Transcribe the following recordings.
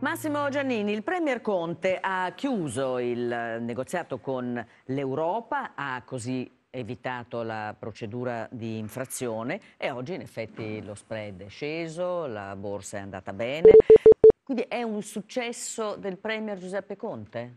Massimo Giannini, il Premier Conte ha chiuso il eh, negoziato con l'Europa, ha così evitato la procedura di infrazione e oggi in effetti lo spread è sceso, la borsa è andata bene. Quindi è un successo del Premier Giuseppe Conte?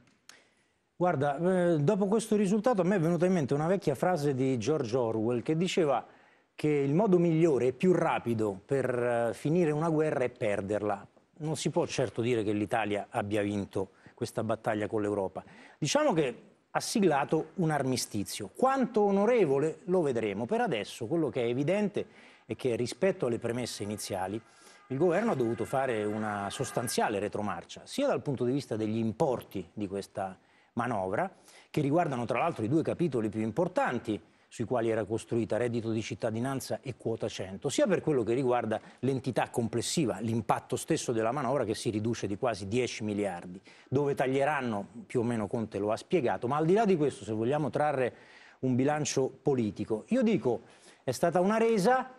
Guarda, eh, dopo questo risultato a me è venuta in mente una vecchia frase di George Orwell che diceva che il modo migliore e più rapido per eh, finire una guerra è perderla non si può certo dire che l'Italia abbia vinto questa battaglia con l'Europa. Diciamo che ha siglato un armistizio. Quanto onorevole lo vedremo. Per adesso quello che è evidente è che rispetto alle premesse iniziali il governo ha dovuto fare una sostanziale retromarcia, sia dal punto di vista degli importi di questa manovra, che riguardano tra l'altro i due capitoli più importanti sui quali era costruita reddito di cittadinanza e quota 100, sia per quello che riguarda l'entità complessiva, l'impatto stesso della manovra che si riduce di quasi 10 miliardi, dove taglieranno, più o meno Conte lo ha spiegato, ma al di là di questo se vogliamo trarre un bilancio politico, io dico è stata una resa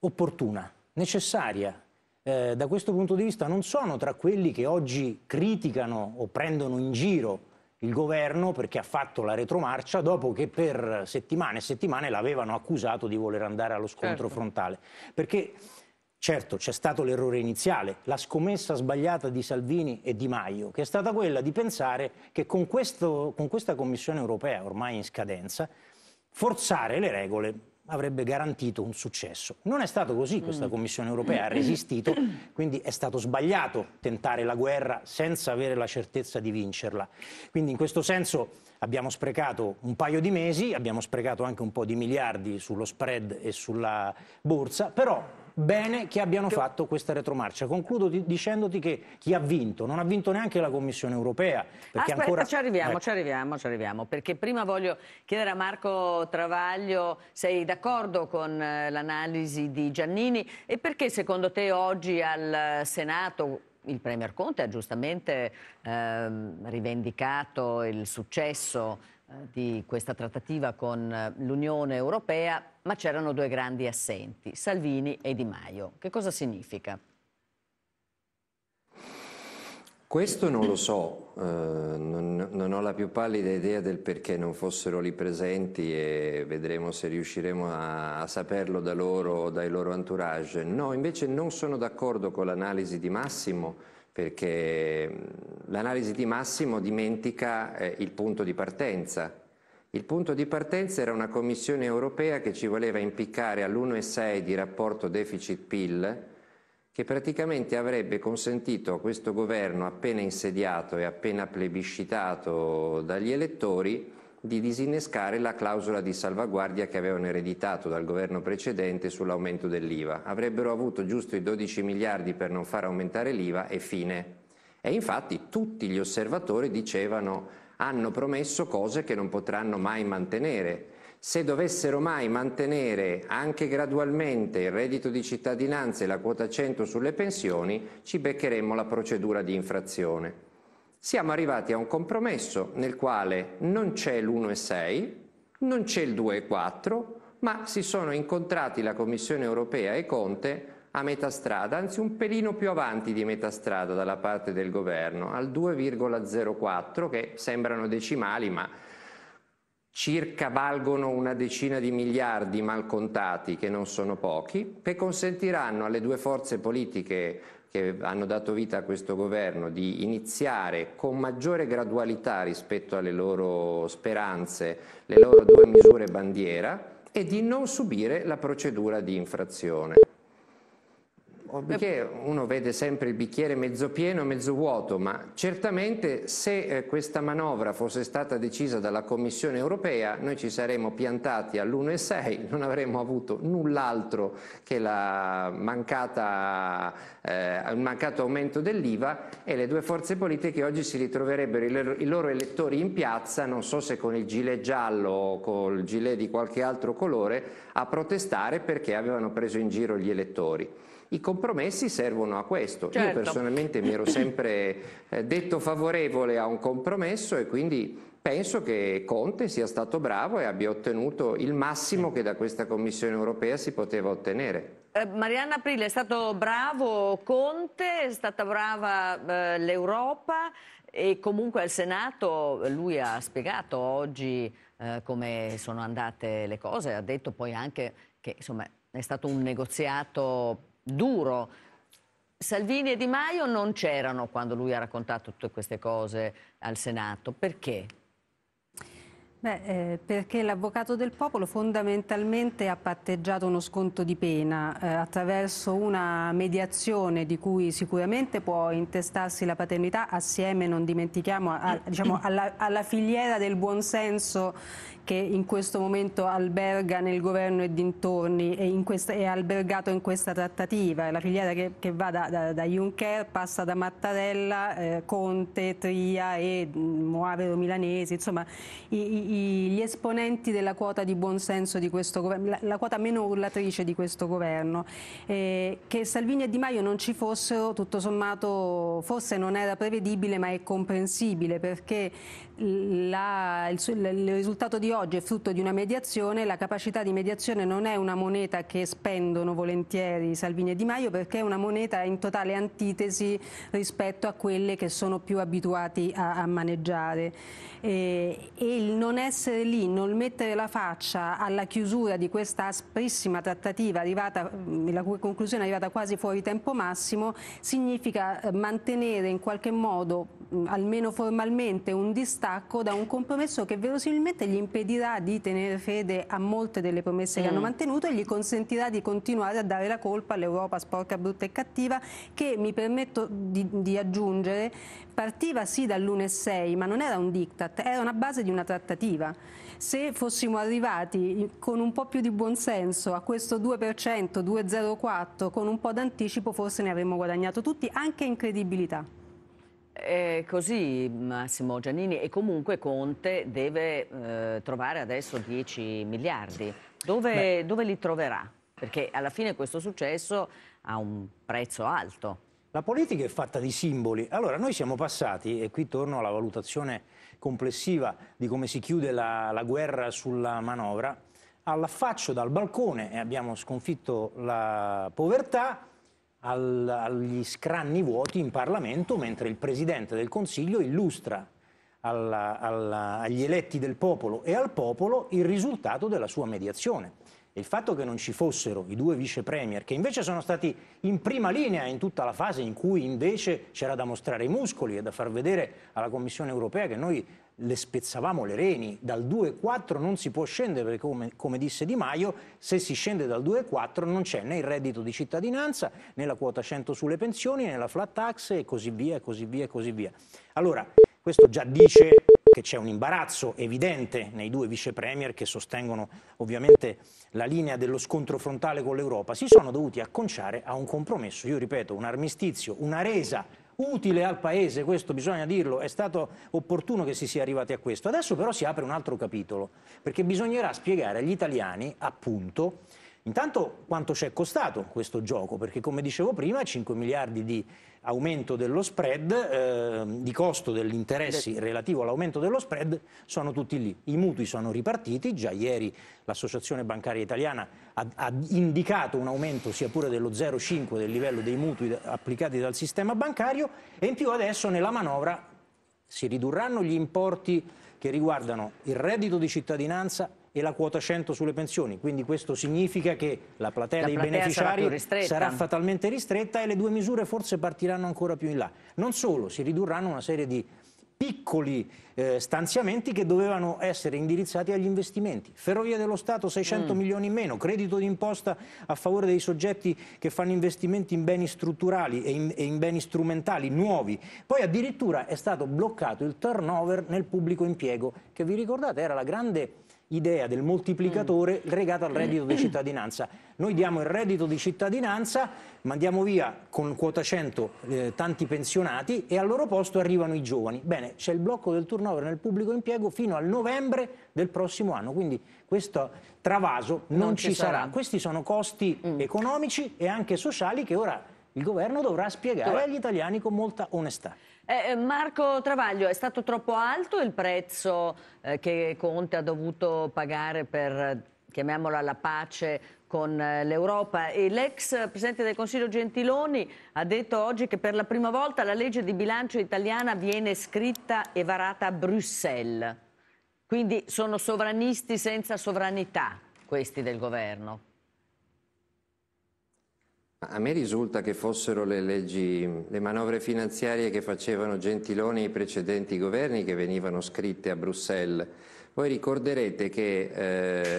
opportuna, necessaria, eh, da questo punto di vista non sono tra quelli che oggi criticano o prendono in giro il governo perché ha fatto la retromarcia dopo che per settimane e settimane l'avevano accusato di voler andare allo scontro certo. frontale. Perché certo c'è stato l'errore iniziale, la scommessa sbagliata di Salvini e Di Maio, che è stata quella di pensare che con, questo, con questa Commissione europea ormai in scadenza forzare le regole avrebbe garantito un successo. Non è stato così, questa mm. Commissione europea ha resistito, quindi è stato sbagliato tentare la guerra senza avere la certezza di vincerla. Quindi in questo senso abbiamo sprecato un paio di mesi, abbiamo sprecato anche un po' di miliardi sullo spread e sulla borsa, però bene che abbiano fatto questa retromarcia. Concludo dicendoti che chi ha vinto, non ha vinto neanche la Commissione Europea. Aspetta, ancora... ci arriviamo, eh. ci arriviamo, ci arriviamo, perché prima voglio chiedere a Marco Travaglio, sei d'accordo con eh, l'analisi di Giannini e perché secondo te oggi al Senato il Premier Conte ha giustamente ehm, rivendicato il successo di questa trattativa con l'Unione Europea, ma c'erano due grandi assenti, Salvini e Di Maio. Che cosa significa? Questo non lo so, uh, non, non, ho la più pallida idea del perché non fossero lì presenti e vedremo se riusciremo a, a saperlo da loro, o dai loro entourage. No, invece non sono d'accordo con l'analisi di Massimo perché l'analisi di Massimo dimentica eh, il punto di partenza. Il punto di partenza era una Commissione europea che ci voleva impiccare all'1,6 di rapporto deficit-PIL, che praticamente avrebbe consentito a questo governo appena insediato e appena plebiscitato dagli elettori di disinnescare la clausola di salvaguardia che avevano ereditato dal governo precedente sull'aumento dell'IVA. Avrebbero avuto giusto i 12 miliardi per non far aumentare l'IVA e fine. E infatti tutti gli osservatori dicevano hanno promesso cose che non potranno mai mantenere. Se dovessero mai mantenere anche gradualmente il reddito di cittadinanza e la quota 100 sulle pensioni, ci beccheremmo la procedura di infrazione siamo arrivati a un compromesso nel quale non c'è l'1,6, non c'è il 2,4, ma si sono incontrati la Commissione europea e Conte a metà strada, anzi un pelino più avanti di metà strada dalla parte del governo, al 2,04 che sembrano decimali ma circa valgono una decina di miliardi mal contati che non sono pochi, che consentiranno alle due forze politiche che hanno dato vita a questo governo di iniziare con maggiore gradualità rispetto alle loro speranze le loro due misure bandiera e di non subire la procedura di infrazione. Perché uno vede sempre il bicchiere mezzo pieno, mezzo vuoto, ma certamente se eh, questa manovra fosse stata decisa dalla Commissione europea, noi ci saremmo piantati all'1,6, non avremmo avuto null'altro che mancata, eh, il mancato aumento dell'IVA e le due forze politiche oggi si ritroverebbero i loro, i loro elettori in piazza, non so se con il gilet giallo o col gilet di qualche altro colore, a protestare perché avevano preso in giro gli elettori i compromessi servono a questo. Certo. Io personalmente mi ero sempre eh, detto favorevole a un compromesso e quindi penso che Conte sia stato bravo e abbia ottenuto il massimo che da questa Commissione europea si poteva ottenere. Eh, Marianna Aprile è stato bravo Conte, è stata brava eh, l'Europa e comunque al Senato lui ha spiegato oggi come sono andate le cose, ha detto poi anche che insomma, è stato un negoziato duro. Salvini e Di Maio non c'erano quando lui ha raccontato tutte queste cose al Senato. Perché? Beh, eh, perché l'avvocato del popolo fondamentalmente ha patteggiato uno sconto di pena eh, attraverso una mediazione di cui sicuramente può intestarsi la paternità assieme, non dimentichiamo, a, diciamo, alla, alla, filiera del buonsenso che in questo momento alberga nel governo e dintorni e in questa, è albergato in questa trattativa. la filiera che, che va da, da, da, Juncker, passa da Mattarella, eh, Conte, Tria e mm, Moavero Milanesi, insomma i, i, gli esponenti della quota di buonsenso di questo governo, la, la quota meno urlatrice di questo governo. Eh, che Salvini e Di Maio non ci fossero, tutto sommato forse non era prevedibile ma è comprensibile perché la, il, il, risultato di oggi è frutto di una mediazione, la capacità di mediazione non è una moneta che spendono volentieri Salvini e Di Maio perché è una moneta in totale antitesi rispetto a quelle che sono più abituati a, a maneggiare. E, e, il non essere lì, non mettere la faccia alla chiusura di questa asprissima trattativa, arrivata, la cui conclusione è arrivata quasi fuori tempo massimo, significa eh, mantenere in qualche modo, almeno formalmente, un distacco distacco da un compromesso che verosimilmente gli impedirà di tenere fede a molte delle promesse mm. che hanno mantenuto e gli consentirà di continuare a dare la colpa all'Europa sporca, brutta e cattiva che, mi permetto di, di aggiungere, partiva sì dall'1,6 ma non era un diktat, era una base di una trattativa. Se fossimo arrivati con un po' più di buonsenso a questo 2%, 2,04 con un po' d'anticipo forse ne avremmo guadagnato tutti, anche in credibilità. È così Massimo Giannini e comunque Conte deve eh, trovare adesso 10 miliardi. Dove, dove li troverà? Perché alla fine questo successo ha un prezzo alto. La politica è fatta di simboli. Allora, noi siamo passati, e qui torno alla valutazione complessiva di come si chiude la, la guerra sulla manovra, all'affaccio dal balcone e abbiamo sconfitto la povertà al, agli scranni vuoti in Parlamento mentre il Presidente del Consiglio illustra alla, alla, agli eletti del popolo e al popolo il risultato della sua mediazione. E il fatto che non ci fossero i due vice premier, che invece sono stati in prima linea in tutta la fase in cui invece c'era da mostrare i muscoli e da far vedere alla Commissione europea che noi le spezzavamo le reni, dal 2,4 non si può scendere perché come, come, disse Di Maio se si scende dal 2,4 non c'è né il reddito di cittadinanza né la quota 100 sulle pensioni né la flat tax e così via e così via e così via. Allora questo già dice che c'è un imbarazzo evidente nei due vice premier che sostengono ovviamente la linea dello scontro frontale con l'Europa, si sono dovuti acconciare a un compromesso, io ripeto, un armistizio, una resa utile al Paese, questo bisogna dirlo, è stato opportuno che si sia arrivati a questo. Adesso però si apre un altro capitolo, perché bisognerà spiegare agli italiani, appunto, Intanto quanto ci è costato questo gioco, perché come dicevo prima 5 miliardi di aumento dello spread, eh, di costo degli interessi relativo all'aumento dello spread, sono tutti lì. I mutui sono ripartiti, già ieri l'Associazione Bancaria Italiana ha, ha indicato un aumento sia pure dello 0,5 del livello dei mutui applicati dal sistema bancario e in più adesso nella manovra si ridurranno gli importi che riguardano il reddito di cittadinanza e la quota 100 sulle pensioni. Quindi questo significa che la platea, la platea dei beneficiari sarà, sarà, fatalmente ristretta e le due misure forse partiranno ancora più in là. Non solo, si ridurranno una serie di piccoli eh, stanziamenti che dovevano essere indirizzati agli investimenti. Ferrovie dello Stato 600 mm. milioni in meno, credito d'imposta a favore dei soggetti che fanno investimenti in beni strutturali e in, e in beni strumentali nuovi. Poi addirittura è stato bloccato il turnover nel pubblico impiego, che vi ricordate era la grande idea del moltiplicatore mm. legata al reddito di cittadinanza. Noi diamo il reddito di cittadinanza, mandiamo via con quota 100 eh, tanti pensionati e al loro posto arrivano i giovani. Bene, c'è il blocco del turnover nel pubblico impiego fino al novembre del prossimo anno, quindi questo travaso non, non ci sarà. sarà. Questi sono costi mm. economici e anche sociali che ora il governo dovrà spiegare Dov'è? agli italiani con molta onestà. Eh, eh, Marco Travaglio, è stato troppo alto il prezzo eh, che Conte ha dovuto pagare per, eh, chiamiamola, la pace con eh, l'Europa e l'ex Presidente del Consiglio Gentiloni ha detto oggi che per la prima volta la legge di bilancio italiana viene scritta e varata a Bruxelles. Quindi sono sovranisti senza sovranità questi del governo. A me risulta che fossero le leggi, le manovre finanziarie che facevano Gentiloni e i precedenti governi che venivano scritte a Bruxelles. Voi ricorderete che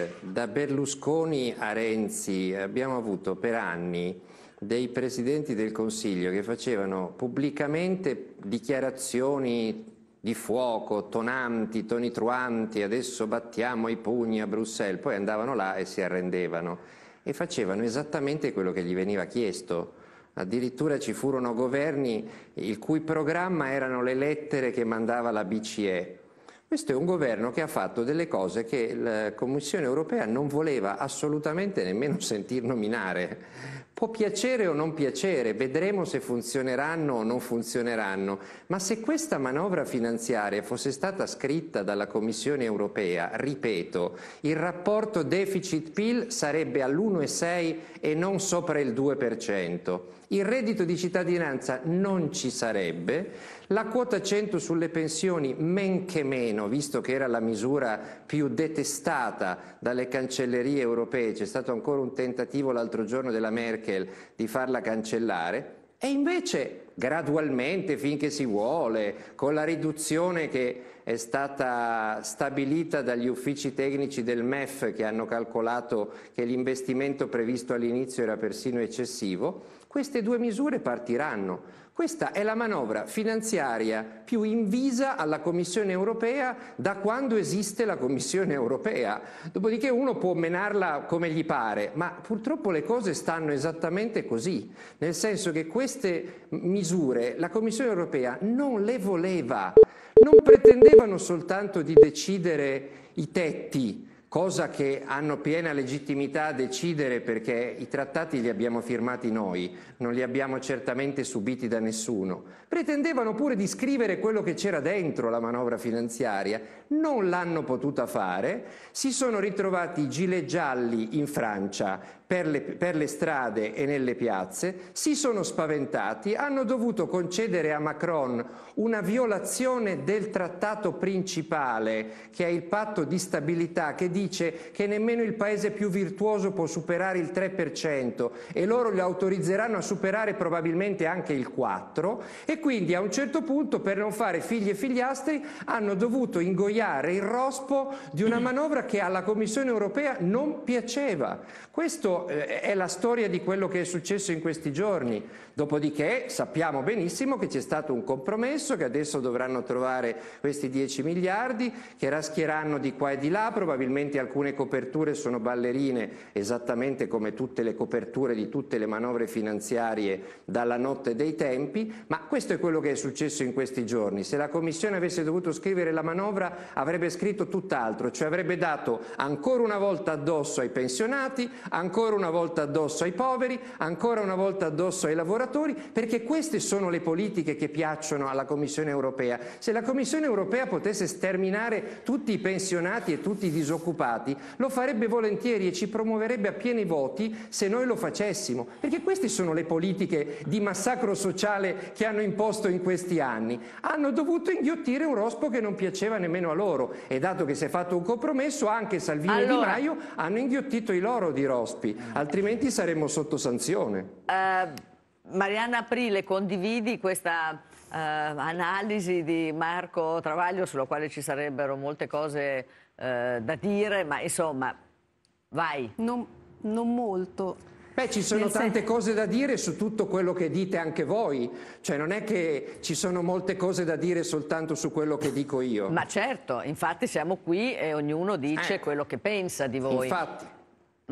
eh, da Berlusconi a Renzi abbiamo avuto per anni dei presidenti del Consiglio che facevano pubblicamente dichiarazioni di fuoco, tonanti, tonitruanti, adesso battiamo i pugni a Bruxelles, poi andavano là e si arrendevano e facevano esattamente quello che gli veniva chiesto. Addirittura ci furono governi il cui programma erano le lettere che mandava la BCE. Questo è un governo che ha fatto delle cose che la Commissione europea non voleva assolutamente nemmeno sentir nominare. Può piacere o non piacere, vedremo se funzioneranno o non funzioneranno, ma se questa manovra finanziaria fosse stata scritta dalla Commissione europea, ripeto, il rapporto deficit-PIL sarebbe all'1,6 e non sopra il 2% il reddito di cittadinanza non ci sarebbe, la quota 100 sulle pensioni men che meno, visto che era la misura più detestata dalle cancellerie europee, c'è stato ancora un tentativo l'altro giorno della Merkel di farla cancellare, e invece gradualmente finché si vuole, con la riduzione che è stata stabilita dagli uffici tecnici del MEF che hanno calcolato che l'investimento previsto all'inizio era persino eccessivo, queste due misure partiranno. Questa è la manovra finanziaria più invisa alla Commissione europea da quando esiste la Commissione europea. Dopodiché uno può menarla come gli pare, ma purtroppo le cose stanno esattamente così, nel senso che queste misure la Commissione europea non le voleva, non pretendevano soltanto di decidere i tetti, cosa che hanno piena legittimità a decidere perché i trattati li abbiamo firmati noi, non li abbiamo certamente subiti da nessuno. Pretendevano pure di scrivere quello che c'era dentro la manovra finanziaria, non l'hanno potuta fare, si sono ritrovati i gilet gialli in Francia per le, per le, strade e nelle piazze, si sono spaventati, hanno dovuto concedere a Macron una violazione del trattato principale, che è il patto di stabilità, che dice che nemmeno il paese più virtuoso può superare il 3% e loro lo autorizzeranno a superare probabilmente anche il 4% e quindi a un certo punto per non fare figli e figliastri hanno dovuto ingoiare il rospo di una manovra che alla Commissione europea non piaceva. Questo questo eh, è la storia di quello che è successo in questi giorni. Dopodiché sappiamo benissimo che c'è stato un compromesso, che adesso dovranno trovare questi 10 miliardi, che raschieranno di qua e di là, probabilmente alcune coperture sono ballerine, esattamente come tutte le coperture di tutte le manovre finanziarie dalla notte dei tempi, ma questo è quello che è successo in questi giorni. Se la Commissione avesse dovuto scrivere la manovra avrebbe scritto tutt'altro, cioè avrebbe dato ancora una volta addosso ai pensionati, ancora ancora una volta addosso ai poveri, ancora una volta addosso ai lavoratori, perché queste sono le politiche che piacciono alla Commissione europea. Se la Commissione europea potesse sterminare tutti i pensionati e tutti i disoccupati, lo farebbe volentieri e ci promuoverebbe a pieni voti se noi lo facessimo, perché queste sono le politiche di massacro sociale che hanno imposto in questi anni. Hanno dovuto inghiottire un rospo che non piaceva nemmeno a loro e dato che si è fatto un compromesso anche Salvini allora... e Di Maio hanno inghiottito i loro di rospi. Mm. altrimenti saremmo sotto sanzione. Uh, eh, Mariana Aprile, condividi questa uh, analisi di Marco Travaglio sulla quale ci sarebbero molte cose uh, da dire, ma insomma, vai. Non, non molto. Beh, ci sono tante cose da dire su tutto quello che dite anche voi, cioè non è che ci sono molte cose da dire soltanto su quello che dico io. Ma certo, infatti siamo qui e ognuno dice eh. quello che pensa di voi. Infatti.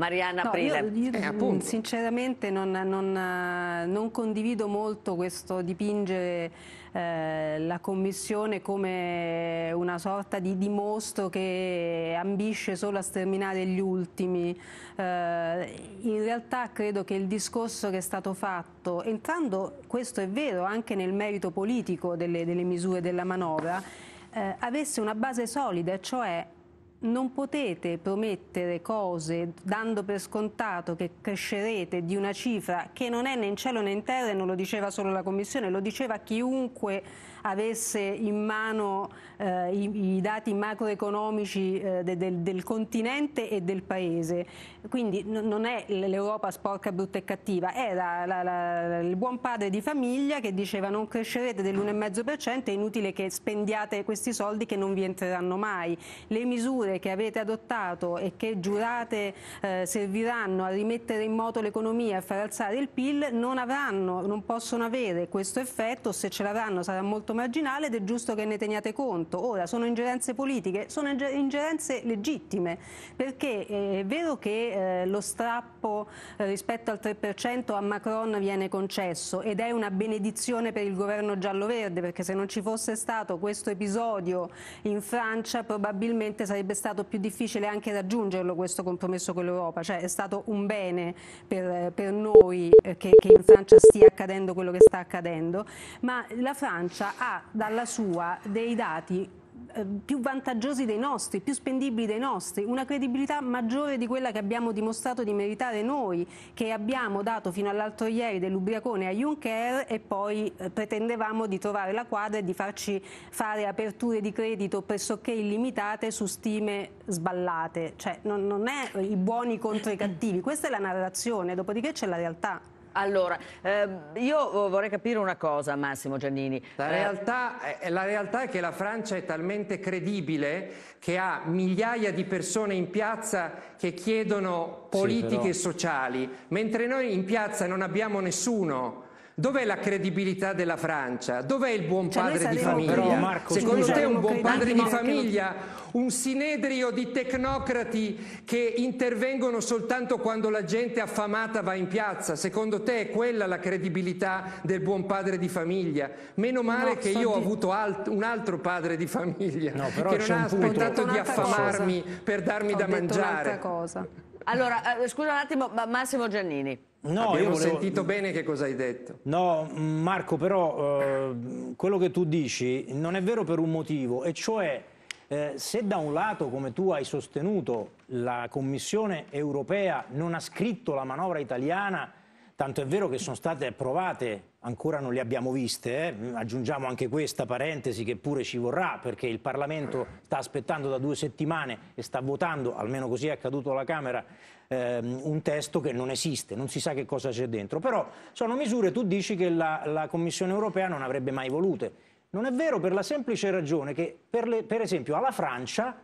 Mariana no, Prile. Io, io eh, mm, sinceramente non, non, eh, non, condivido molto questo dipingere eh, la Commissione come una sorta di dimostro che ambisce solo a sterminare gli ultimi. Eh, in realtà credo che il discorso che è stato fatto, entrando, questo è vero, anche nel merito politico delle, delle misure della manovra, avesse una base solida, cioè non potete promettere cose dando per scontato che crescerete di una cifra che non è né in cielo né in terra e non lo diceva solo la Commissione, lo diceva chiunque avesse in mano eh, i, i, dati macroeconomici eh, de, del, del, continente e del paese. Quindi non è l'Europa sporca, brutta e cattiva, era la, la, il buon padre di famiglia che diceva non crescerete dell'1,5%, è inutile che spendiate questi soldi che non vi entreranno mai. Le misure misure che avete adottato e che giurate eh, serviranno a rimettere in moto l'economia e far alzare il PIL non avranno, non possono avere questo effetto, se ce l'avranno sarà molto marginale ed è giusto che ne teniate conto. Ora, sono ingerenze politiche, sono ingerenze legittime, perché eh, è vero che eh, lo strappo eh, rispetto al 3% a Macron viene concesso ed è una benedizione per il governo giallo-verde, perché se non ci fosse stato questo episodio in Francia probabilmente sarebbe stato stato più difficile anche raggiungerlo questo compromesso con l'Europa, cioè è stato un bene per, per noi eh, che, che, in Francia stia accadendo quello che sta accadendo, ma la Francia ha dalla sua dei dati eh, più vantaggiosi dei nostri, più spendibili dei nostri, una credibilità maggiore di quella che abbiamo dimostrato di meritare noi, che abbiamo dato fino all'altro ieri dell'ubriacone a Juncker e poi eh, pretendevamo di trovare la quadra e di farci fare aperture di credito pressoché illimitate su stime sballate. Cioè non, non è i buoni contro i cattivi, questa è la narrazione, dopodiché c'è la realtà. Allora, ehm, io vorrei capire una cosa, Massimo Giannini. La eh, realtà, eh, la realtà, è che la Francia è talmente credibile che ha migliaia di persone in piazza che chiedono politiche sì, però... sociali, mentre noi in piazza non abbiamo nessuno. Dov'è la credibilità della Francia? Dov'è il buon cioè, padre di famiglia? Però, Marco, Secondo scusa, te un buon padre di famiglia, un sinedrio di tecnocrati che intervengono soltanto quando la gente affamata va in piazza? Secondo te è quella la credibilità del buon padre di famiglia? Meno male no, che io ho avuto alt un altro padre di famiglia no, che non ha aspettato di affamarmi cosa. per darmi ho da mangiare. Allora, eh, scusa un attimo, Massimo Giannini. No, Abbiamo io volevo... sentito bene che cosa hai detto. No, Marco, però eh, quello che tu dici non è vero per un motivo, e cioè eh, se da un lato, come tu hai sostenuto, la Commissione europea non ha scritto la manovra italiana, tanto è vero che sono state approvate, ancora non le abbiamo viste, eh? aggiungiamo anche questa parentesi che pure ci vorrà perché il Parlamento sta aspettando da due settimane e sta votando, almeno così è accaduto alla Camera, ehm, un testo che non esiste, non si sa che cosa c'è dentro. Però sono misure, tu dici che la, la Commissione europea non avrebbe mai volute. Non è vero per la semplice ragione che, per, le, per esempio, alla Francia,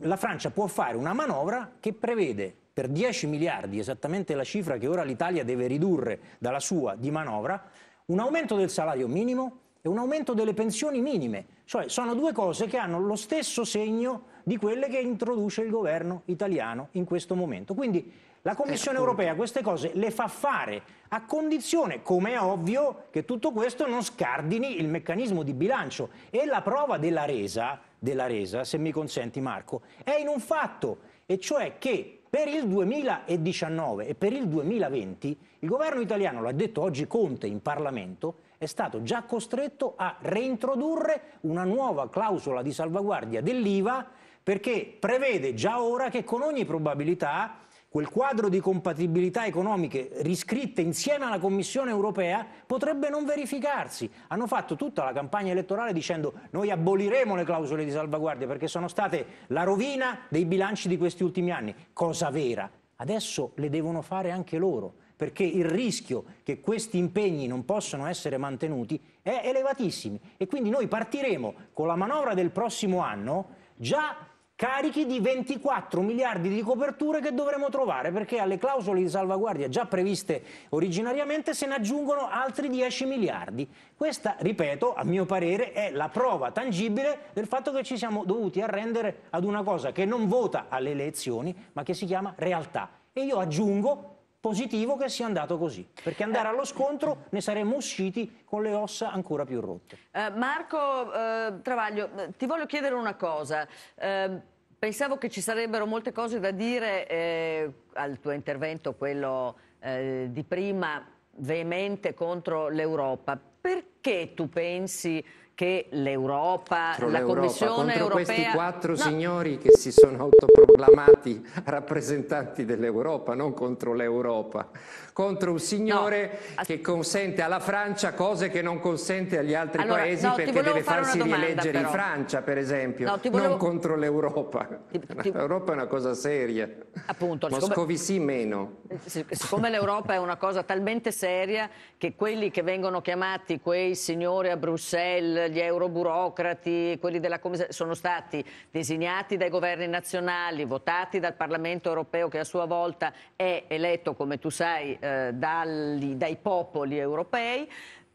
la Francia può fare una manovra che prevede per 10 miliardi, esattamente la cifra che ora l'Italia deve ridurre dalla sua di manovra, un aumento del salario minimo, e un aumento delle pensioni minime. Cioè sono due cose che hanno lo stesso segno di quelle che introduce il governo italiano in questo momento. Quindi la ecco, Commissione europea queste cose le fa fare a condizione, come è ovvio, che tutto questo non scardini il meccanismo di bilancio. E la prova della resa, della resa se mi consenti Marco, è in un fatto, e cioè che per il 2019 e per il 2020 il governo italiano, l'ha detto oggi Conte in Parlamento, è stato già costretto a reintrodurre una nuova clausola di salvaguardia dell'IVA perché prevede già ora che con ogni probabilità quel quadro di compatibilità economiche riscritte insieme alla Commissione europea potrebbe non verificarsi. Hanno fatto tutta la campagna elettorale dicendo noi aboliremo le clausole di salvaguardia perché sono state la rovina dei bilanci di questi ultimi anni. Cosa vera. Adesso le devono fare anche loro perché il rischio che questi impegni non possano essere mantenuti è elevatissimo e quindi noi partiremo con la manovra del prossimo anno già carichi di 24 miliardi di coperture che dovremo trovare perché alle clausole di salvaguardia già previste originariamente se ne aggiungono altri 10 miliardi. Questa, ripeto, a mio parere è la prova tangibile del fatto che ci siamo dovuti arrendere ad una cosa che non vota alle elezioni ma che si chiama realtà. E io aggiungo positivo che sia andato così, perché andare allo scontro ne saremmo usciti con le ossa ancora più rotte. Eh, Marco eh, Travaglio, eh, ti voglio chiedere una cosa. Eh, pensavo che ci sarebbero molte cose da dire eh, al tuo intervento, quello eh, di prima, veemente contro l'Europa. Perché tu pensi che l'Europa, la Commissione contro europea... questi quattro no. signori che si sono autoproclamati rappresentanti dell'Europa, non contro l'Europa, contro un signore no. che consente alla Francia cose che non consente agli altri allora, paesi no, perché deve farsi domanda, rieleggere però. in Francia, per esempio, no, volevo... non contro l'Europa. Ti, ti... L'Europa è una cosa seria. Appunto, Moscovici siccome... meno. Siccome l'Europa è una cosa talmente seria che quelli che vengono chiamati quei signori a Bruxelles gli euroburocrati, quelli della Commissione, sono stati designati dai governi nazionali, votati dal Parlamento europeo che a sua volta è eletto, come tu sai, eh, dagli, dai popoli europei.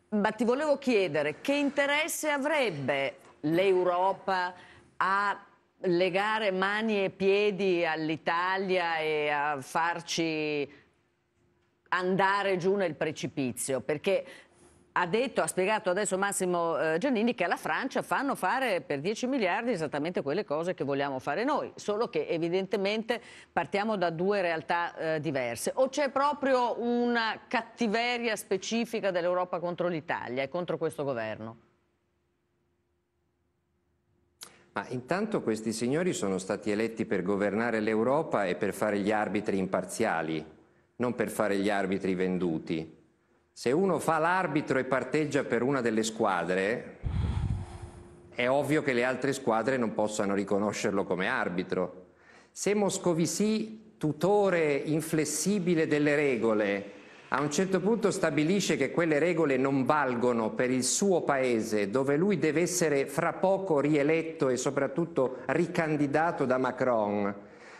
Ma ti volevo chiedere che interesse avrebbe l'Europa a legare mani e piedi all'Italia e a farci andare giù nel precipizio, perché ha detto, ha spiegato adesso Massimo eh, Giannini che alla Francia fanno fare per 10 miliardi esattamente quelle cose che vogliamo fare noi, solo che evidentemente partiamo da due realtà eh, diverse. O c'è proprio una cattiveria specifica dell'Europa contro l'Italia e contro questo governo? Ma intanto questi signori sono stati eletti per governare l'Europa e per fare gli arbitri imparziali, non per fare gli arbitri venduti. Se uno fa l'arbitro e parteggia per una delle squadre, è ovvio che le altre squadre non possano riconoscerlo come arbitro. Se Moscovici, tutore inflessibile delle regole, a un certo punto stabilisce che quelle regole non valgono per il suo paese, dove lui deve essere fra poco rieletto e soprattutto ricandidato da Macron,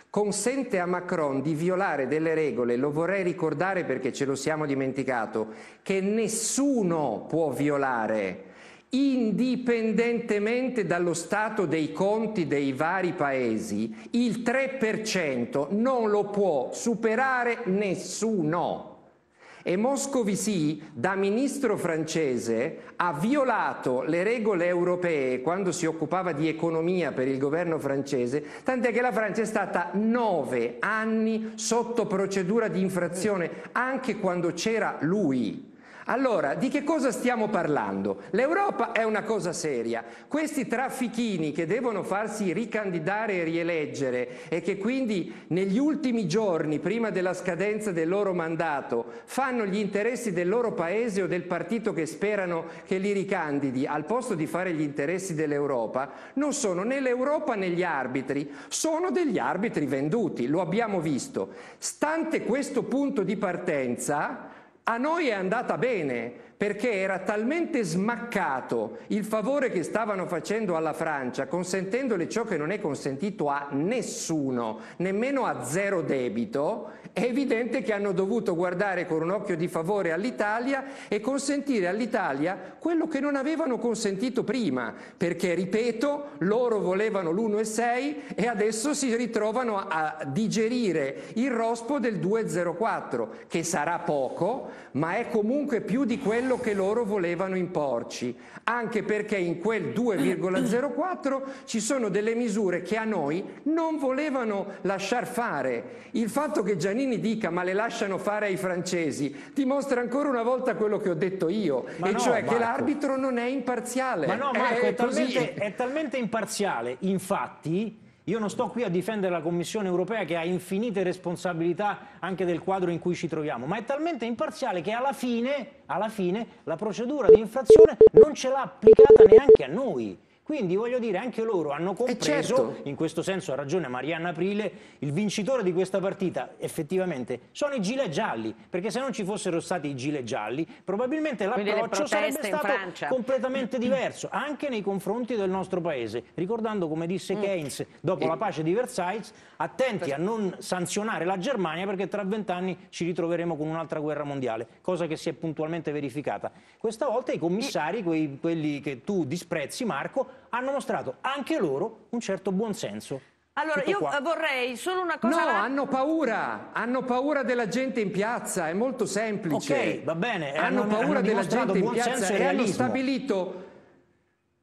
consente a Macron di violare delle regole, lo vorrei ricordare perché ce lo siamo dimenticato, che nessuno può violare indipendentemente dallo stato dei conti dei vari paesi, il 3% non lo può superare nessuno e Moscovici, da ministro francese, ha violato le regole europee quando si occupava di economia per il governo francese, tant'è che la Francia è stata nove anni sotto procedura di infrazione, anche quando c'era lui. Allora, di che cosa stiamo parlando? L'Europa è una cosa seria. Questi traffichini che devono farsi ricandidare e rieleggere e che quindi negli ultimi giorni, prima della scadenza del loro mandato, fanno gli interessi del loro paese o del partito che sperano che li ricandidi, al posto di fare gli interessi dell'Europa, non sono né l'Europa né gli arbitri, sono degli arbitri venduti, lo abbiamo visto. Stante questo punto di partenza, a noi è andata bene perché era talmente smaccato il favore che stavano facendo alla Francia, consentendole ciò che non è consentito a nessuno, nemmeno a zero debito, è evidente che hanno dovuto guardare con un occhio di favore all'Italia e consentire all'Italia quello che non avevano consentito prima, perché, ripeto, loro volevano l'1,6 e adesso si ritrovano a digerire il rospo del 2,04, che sarà poco, ma è comunque più di quello che loro volevano imporci, anche perché in quel 2,04 ci sono delle misure che a noi non volevano lasciar fare. Il fatto che Giannini Salvini dica ma le lasciano fare ai francesi dimostra ancora una volta quello che ho detto io, ma e no, cioè Marco. che l'arbitro non è imparziale. Ma no Marco, è, è, talmente, è talmente imparziale, infatti... Io non sto qui a difendere la Commissione europea che ha infinite responsabilità anche del quadro in cui ci troviamo, ma è talmente imparziale che alla fine, alla fine la procedura di infrazione non ce l'ha applicata neanche a noi. Quindi voglio dire, anche loro hanno eh, compreso, certo. in questo senso ha ragione Marianna Aprile, il vincitore di questa partita effettivamente sono i gilet gialli, perché se non ci fossero stati i gilet gialli probabilmente l'approccio sarebbe stato completamente diverso, anche nei confronti del nostro paese. Ricordando come disse mm. Keynes dopo e... la pace di Versailles, attenti a non sanzionare la Germania perché tra vent'anni ci ritroveremo con un'altra guerra mondiale, cosa che si è puntualmente verificata. Questa volta i commissari, quei, quelli che tu disprezzi Marco, hanno mostrato anche loro un certo buonsenso. Allora, io vorrei solo una cosa... No, la... hanno paura, hanno paura della gente in piazza, è molto semplice. Ok, va bene. Hanno, hanno paura hanno della gente in piazza e, e hanno stabilito...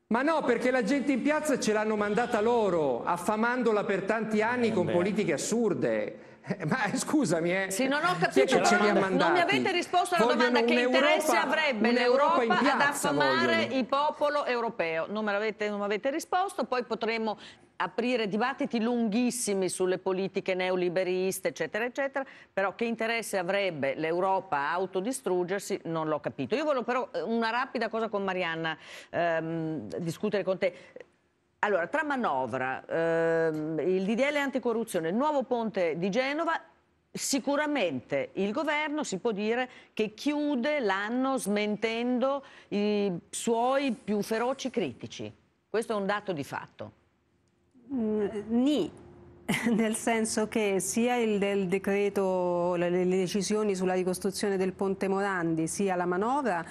Ma no, perché la gente in piazza ce l'hanno mandata loro, affamandola per tanti anni eh, con beh. politiche assurde. Eh, ma eh, scusami, eh. Sì, non ho capito, non, non mi avete risposto alla Vogliono domanda che interesse avrebbe l'Europa ad affamare vogliono. il popolo europeo. Non mi avete, avete risposto, poi potremmo aprire dibattiti lunghissimi sulle politiche neoliberiste, eccetera, eccetera, però che interesse avrebbe l'Europa a autodistruggersi non l'ho capito. Io voglio però eh, una rapida cosa con Marianna, ehm, discutere con te. Allora, tra manovra, ehm, il DDL anticorruzione, il nuovo ponte di Genova, sicuramente il governo si può dire che chiude l'anno smentendo i suoi più feroci critici. Questo è un dato di fatto. Mm, ni. nel senso che sia il del decreto, le, le decisioni sulla ricostruzione del Ponte Morandi, sia la manovra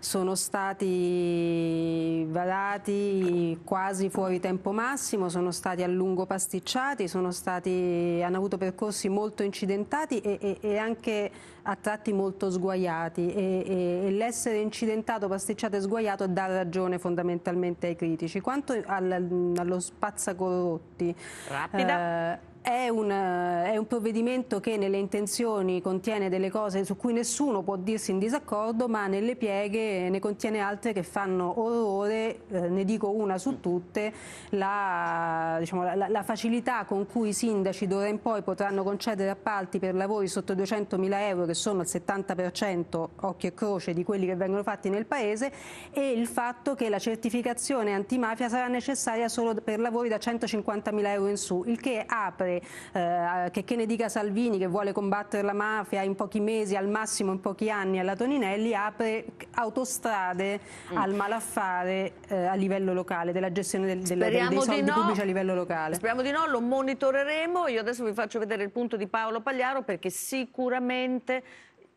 sono stati varati quasi fuori tempo massimo, sono stati a lungo pasticciati, stati, hanno avuto percorsi molto incidentati e, e, e anche a tratti molto sguaiati e, e l'essere incidentato, pasticciato e sguaiato dà ragione fondamentalmente ai critici. Quanto al, allo spazzacorrotti... Rapida. Eh, uh, È un, è un, provvedimento che nelle intenzioni contiene delle cose su cui nessuno può dirsi in disaccordo, ma nelle pieghe ne contiene altre che fanno orrore, eh, ne dico una su tutte, la, diciamo, la, la, facilità con cui i sindaci d'ora in poi potranno concedere appalti per lavori sotto 200 mila euro, che sono il 70% occhio e croce di quelli che vengono fatti nel Paese, e il fatto che la certificazione antimafia sarà necessaria solo per lavori da 150 mila euro in su, il che apre fare, eh, che, che ne dica Salvini che vuole combattere la mafia in pochi mesi, al massimo in pochi anni alla Toninelli, apre autostrade mm. al malaffare eh, a livello locale, della gestione del, della, del, dei soldi no. pubblici a livello locale. Speriamo di no, lo monitoreremo, io adesso vi faccio vedere il punto di Paolo Pagliaro perché sicuramente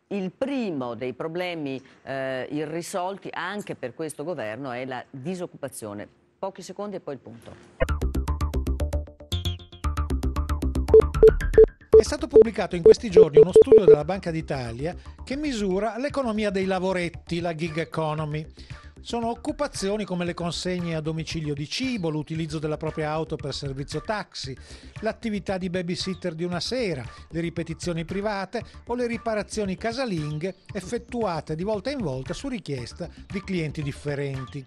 il primo dei problemi eh, irrisolti anche per questo governo è la disoccupazione. Pochi secondi e poi il punto. È stato pubblicato in questi giorni uno studio della Banca d'Italia che misura l'economia dei lavoretti, la gig economy. Sono occupazioni come le consegne a domicilio di cibo, l'utilizzo della propria auto per servizio taxi, l'attività di babysitter di una sera, le ripetizioni private o le riparazioni casalinghe effettuate di volta in volta su richiesta di clienti differenti.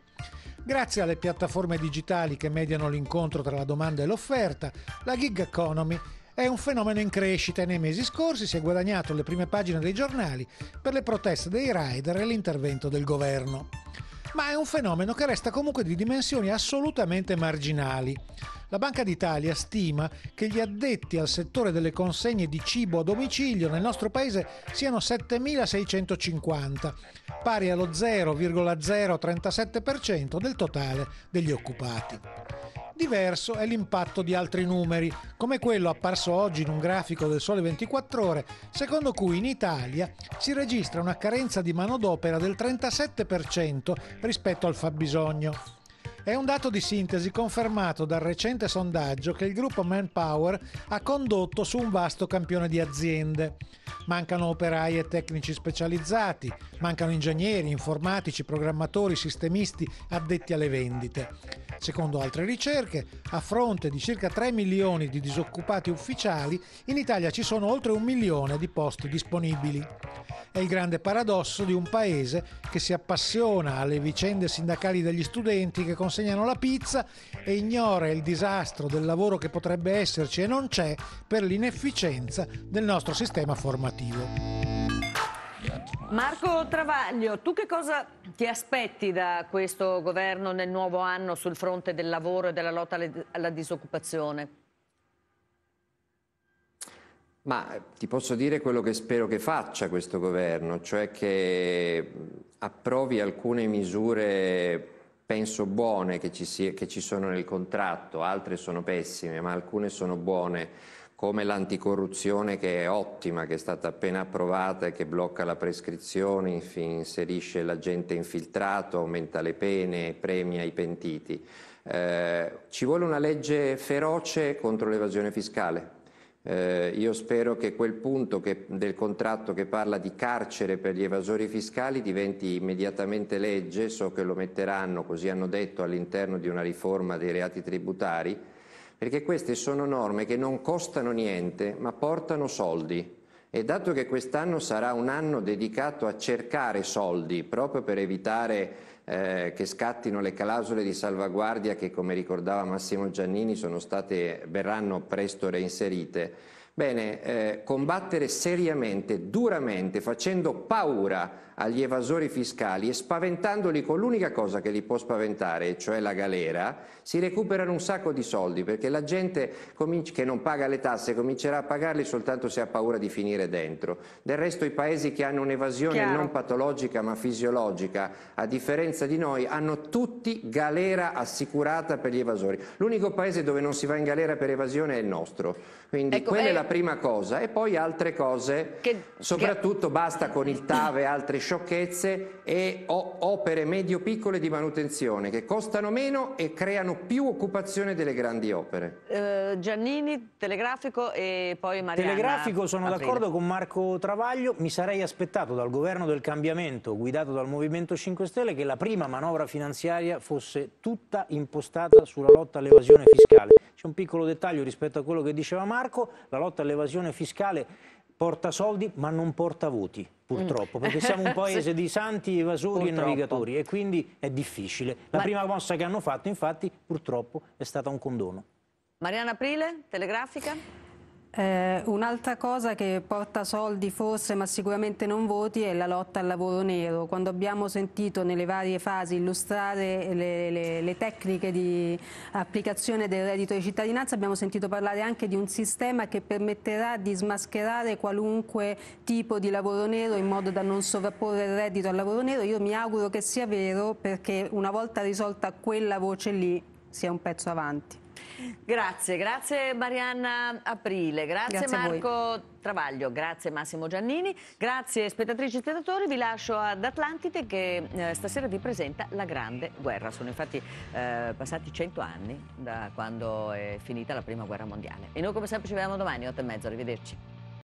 Grazie alle piattaforme digitali che mediano l'incontro tra la domanda e l'offerta, la gig economy è un fenomeno in crescita e nei mesi scorsi si è guadagnato le prime pagine dei giornali per le proteste dei rider e l'intervento del governo. Ma è un fenomeno che resta comunque di dimensioni assolutamente marginali. La Banca d'Italia stima che gli addetti al settore delle consegne di cibo a domicilio nel nostro paese siano 7.650, pari allo 0,037% del totale degli occupati. Diverso è l'impatto di altri numeri, come quello apparso oggi in un grafico del Sole 24 Ore, secondo cui in Italia si registra una carenza di manodopera del 37% rispetto al fabbisogno. È un dato di sintesi confermato dal recente sondaggio che il gruppo Manpower ha condotto su un vasto campione di aziende. Mancano operai e tecnici specializzati, mancano ingegneri, informatici, programmatori, sistemisti addetti alle vendite. Secondo altre ricerche, a fronte di circa 3 milioni di disoccupati ufficiali, in Italia ci sono oltre un milione di posti disponibili. È il grande paradosso di un paese che si appassiona alle vicende sindacali degli studenti che consentono consegnano la pizza e ignora il disastro del lavoro che potrebbe esserci e non c'è per l'inefficienza del nostro sistema formativo. Marco Travaglio, tu che cosa ti aspetti da questo governo nel nuovo anno sul fronte del lavoro e della lotta alla disoccupazione? Ma eh, ti posso dire quello che spero che faccia questo governo, cioè che mm, approvi alcune misure penso buone che ci, sia, che ci sono nel contratto, altre sono pessime, ma alcune sono buone come l'anticorruzione che è ottima, che è stata appena approvata e che blocca la prescrizione, inserisce l'agente infiltrato, aumenta le pene, premia i pentiti. Eh, ci vuole una legge feroce contro l'evasione fiscale, eh, io spero che quel punto che, del contratto che parla di carcere per gli evasori fiscali diventi immediatamente legge, so che lo metteranno, così hanno detto, all'interno di una riforma dei reati tributari, perché queste sono norme che non costano niente ma portano soldi. E dato che quest'anno sarà un anno dedicato a cercare soldi proprio per evitare eh, che scattino le clausole di salvaguardia che, come ricordava Massimo Giannini, sono state, verranno presto reinserite Bene, eh, combattere seriamente, duramente, facendo paura agli evasori fiscali e spaventandoli con l'unica cosa che li può spaventare, cioè la galera, si recuperano un sacco di soldi perché la gente che non paga le tasse comincerà a pagarli soltanto se ha paura di finire dentro. Del resto i paesi che hanno un'evasione Chiaro. non patologica ma fisiologica, a differenza di noi, hanno tutti galera assicurata per gli evasori. L'unico paese dove non si va in galera per evasione è il nostro. Quindi ecco, quella è la prima cosa e poi altre cose, che, soprattutto che... basta con il TAV e altre sciocchezze e opere medio-piccole di manutenzione che costano meno e creano più occupazione delle grandi opere. Eh, Giannini, telegrafico e poi Mariana. Telegrafico, sono d'accordo con Marco Travaglio, mi sarei aspettato dal governo del cambiamento guidato dal Movimento 5 Stelle che la prima manovra finanziaria fosse tutta impostata sulla lotta all'evasione fiscale. C'è un piccolo dettaglio rispetto a quello che diceva Marco, la lotta porta all'evasione fiscale porta soldi ma non porta voti mm. purtroppo, perché siamo un paese sì. di santi, evasori purtroppo. e navigatori e quindi è difficile. La ma... prima mossa che hanno fatto infatti purtroppo è stata un condono. Mariana Aprile, Telegrafica. Eh, un'altra cosa che porta soldi forse ma sicuramente non voti è la lotta al lavoro nero. Quando abbiamo sentito nelle varie fasi illustrare le, le, le, tecniche di applicazione del reddito di cittadinanza abbiamo sentito parlare anche di un sistema che permetterà di smascherare qualunque tipo di lavoro nero in modo da non sovrapporre il reddito al lavoro nero. Io mi auguro che sia vero perché una volta risolta quella voce lì sia un pezzo avanti. Grazie, grazie Marianna Aprile, grazie, grazie Marco Travaglio, grazie Massimo Giannini, grazie spettatrici e spettatori, vi lascio ad Atlantide che eh, stasera vi presenta la Grande Guerra. Sono infatti eh, passati 100 anni da quando è finita la Prima Guerra Mondiale. E noi come sempre ci vediamo domani, 8 e mezzo, arrivederci.